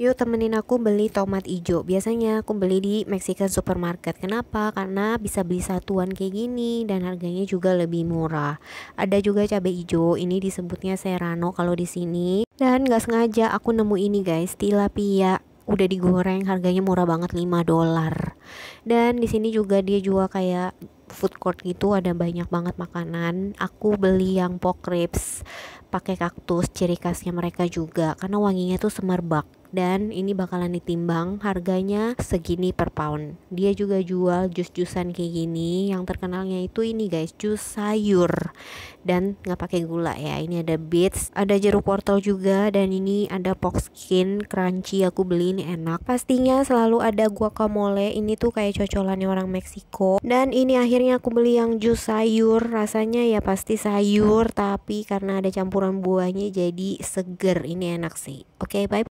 Yuk temenin aku beli tomat hijau. Biasanya aku beli di Mexican supermarket. Kenapa? Karena bisa beli satuan kayak gini dan harganya juga lebih murah. Ada juga cabai hijau. Ini disebutnya serrano kalau di sini. Dan gak sengaja aku nemu ini guys, tilapia udah digoreng harganya murah banget 5 dolar. Dan di sini juga dia jual kayak food court gitu ada banyak banget makanan. Aku beli yang pork ribs pakai kaktus, ciri khasnya mereka juga karena wanginya tuh semerbak dan ini bakalan ditimbang harganya segini per pound dia juga jual jus-jusan kayak gini yang terkenalnya itu ini guys jus sayur dan nggak pakai gula ya ini ada beets ada jeruk wortel juga dan ini ada pork skin crunchy aku beli ini enak pastinya selalu ada guacamole ini tuh kayak cocolannya orang Meksiko dan ini akhirnya aku beli yang jus sayur rasanya ya pasti sayur tapi karena ada campuran buahnya jadi seger ini enak sih oke okay, bye